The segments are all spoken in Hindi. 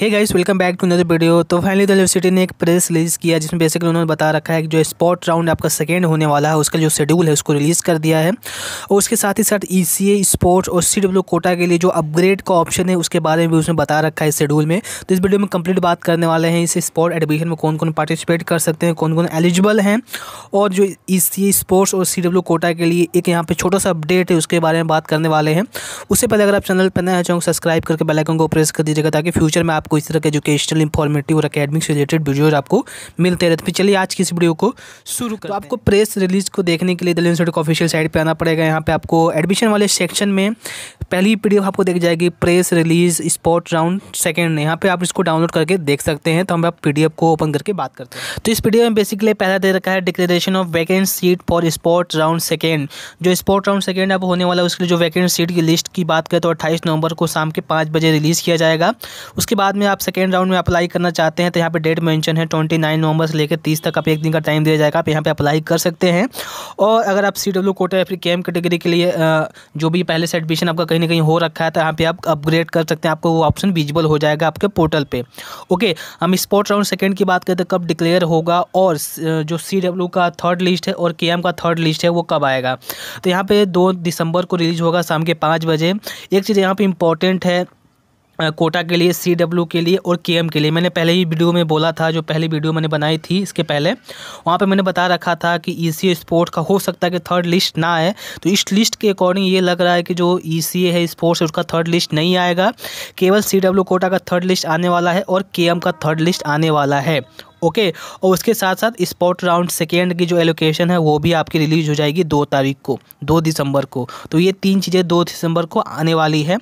hey guys welcome back to another video तो फाइनली दिल्ली सिटी ने एक प्रेस रिलीज़ किया जिसमें बेसिकली उन्होंने बता रखा है कि जो स्पॉट राउंड आपका सेकेंड होने वाला है उसका जो शेड्यूल है उसको रिलीज़ कर दिया है और उसके साथ ही साथ ई सी स्पोर्ट्स और सी डब्ल्यू कोटा के लिए जो अपग्रेड का ऑप्शन है उसके बारे में भी उसने बता रखा है इस शेड्यूल में तो इस वीडियो में कम्प्लीट बात करने वाले हैं इस स्पॉट एडमिशन में कौन कौन पार्टिसिपेट कर सकते हैं कौन कौन एलिजिबल हैं और जो ई सी स्पोर्ट्स और सी डब्ल्यू कोटा के लिए एक यहाँ पर छोटा सा अपडेट है उसके बारे में बात करने वाले हैं उससे पहले अगर आप चैनल पर नया चाहो सब्सक्राइब करके बेलाइकन को प्रेस कर दीजिएगा ताकि फ्यूचर में आप आपको इस तरह के एजुकेशनल इंफॉर्मेटिव और अकेडमिक्स रिलेटेड वीडियोज आपको मिलते रहते हैं चलिए आज की इस वीडियो को शुरू कर तो आपको प्रेस रिलीज को देखने के लिए दिल्ली यूनिवर्सिटी का ऑफिशियल साइट पर आना पड़ेगा यहाँ पर आपको एडमिशन वाले सेक्शन में पहली पी आपको देख जाएगी press release spot round second यहाँ पर आप इसको डाउनलोड करके देख सकते हैं तो हम आप पी को ओपन करके बात करते हैं तो इस पी में बेसिकली पहला दे रखा है declaration of vacant seat for spot round second जो स्पॉट राउंड सेकेंड अब होने वाला है उसके लिए जो वैकेंट सीट की लिस्ट की बात करें तो 28 नवंबर को शाम के पाँच बजे रिलीज़ किया जाएगा उसके बाद बाद में आप सेकेंड राउंड में अप्लाई करना चाहते हैं तो यहाँ पे डेट मेंशन है ट्वेंटी नाइन नवंबर से लेकर तीस तक आप एक दिन का टाइम दिया जाएगा आप यहाँ पे अप्लाई कर सकते हैं और अगर आप सी डब्ल्यू कोटा या फिर के कैटेगरी के लिए जो भी पहले से एडमिशन आपका कहीं ना कहीं हो रखा है तो यहाँ पर आप अपग्रेड कर सकते हैं आपको वो ऑप्शन विजिबल हो जाएगा आपके पोर्टल पर ओके हम स्पोर्ट राउंड सेकेंड की बात करें तो कब डिक्लेयर होगा और जो सी का थर्ड लिस्ट है और के का थर्ड लिस्ट है वो कब आएगा तो यहाँ पर दो दिसंबर को रिलीज होगा शाम के पाँच बजे एक चीज़ यहाँ पर इंपॉर्टेंट है कोटा के लिए सी डब्ल्यू के लिए और के एम के लिए मैंने पहले ही वीडियो में बोला था जो पहली वीडियो मैंने बनाई थी इसके पहले वहाँ पे मैंने बता रखा था कि ई सी स्पोर्ट्स का हो सकता है कि थर्ड लिस्ट ना आए तो इस लिस्ट के अकॉर्डिंग ये लग रहा है कि जो ई e सी है स्पोर्ट्स उसका थर्ड लिस्ट नहीं आएगा केवल सी डब्ल्यू कोटा का थर्ड लिस्ट आने वाला है और के एम का थर्ड लिस्ट आने वाला है ओके और उसके साथ साथ स्पॉट राउंड सेकेंड की जो एलोकेशन है वो भी आपकी रिलीज हो जाएगी दो तारीख को दो दिसंबर को तो ये तीन चीज़ें दो दिसंबर को आने वाली है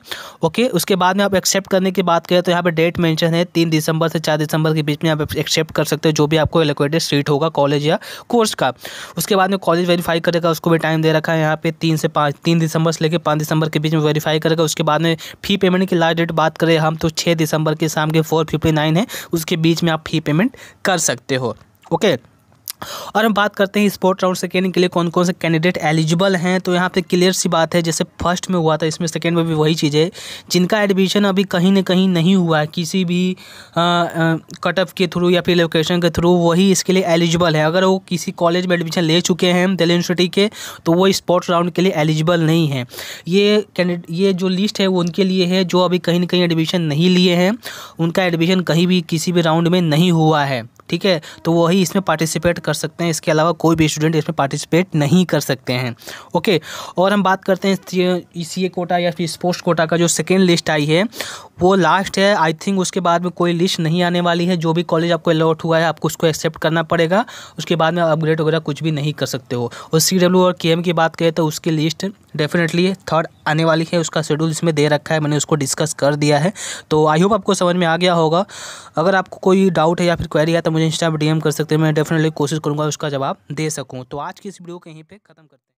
ओके उसके बाद में आप एक्सेप्ट करने की बात करें तो यहाँ पर डेट मैंशन है तीन दिसंबर से चार दिसंबर के बीच में आप एक्सेप्ट कर सकते हो जो भी आपको एलोकेटेड सीट होगा कॉलेज या कोर्स का उसके बाद में कॉलेज वेरीफाई करेगा उसको भी टाइम दे रखा है यहाँ पे तीन से पाँच तीन दिसंबर से लेकर पाँच दिसंबर के बीच में वेरीफाई करेगा उसके बाद में फ़ी पेमेंट की लास्ट डेट बात करें हम तो छः दिसंबर के शाम के फोर फिफ्टी नाइन है उसके बीच में आप फ़ी पेमेंट कर कर सकते हो ओके और हम बात करते हैं स्पोर्ट राउंड सेकेंड के लिए कौन कौन से कैंडिडेट एलिजिबल हैं तो यहाँ पे क्लियर सी बात है जैसे फर्स्ट में हुआ था इसमें सेकेंड में भी वही चीज़ है जिनका एडमिशन अभी कहीं ना कहीं नहीं हुआ है किसी भी कटअप के थ्रू या फिर लोकेशन के थ्रू वही इसके लिए एलिजिबल है अगर वो किसी कॉलेज में एडमिशन ले चुके हैं दिल्ली यूनिवर्सिटी के तो वो स्पोर्ट्स राउंड के लिए एलिजिबल नहीं है ये ये जो लिस्ट है वो उनके लिए है जो अभी कहीं ना कहीं एडमिशन नहीं लिए हैं उनका एडमिशन कहीं भी किसी भी राउंड में नहीं हुआ है ठीक है तो वही इसमें पार्टिसिपेट कर सकते हैं इसके अलावा कोई भी स्टूडेंट इसमें पार्टिसिपेट नहीं कर सकते हैं ओके और हम बात करते हैं ई सी ए कोटा या फिर स्पोर्ट्स कोटा का जो सेकेंड लिस्ट आई है वो लास्ट है आई थिंक उसके बाद में कोई लिस्ट नहीं आने वाली है जो भी कॉलेज आपको अलॉट हुआ है आपको उसको एक्सेप्ट करना पड़ेगा उसके बाद में अपग्रेड वगैरह कुछ भी नहीं कर सकते हो और सी डब्ल्यू और के एम की बात करें तो उसकी लिस्ट डेफिनेटली थर्ड आने वाली है उसका शेड्यूल इसमें दे रखा है मैंने उसको डिस्कस कर दिया है तो आई होप आपको समझ में आ गया होगा अगर आपको कोई डाउट है या फिर क्वेरी है तो मुझे मुझे इंस्टा पर डी कर सकते हैं मैं डेफिनेटली कोशिश करूँगा उसका जवाब दे सकूँ तो आज की इस वीडियो को यहीं पर खत्म करते हैं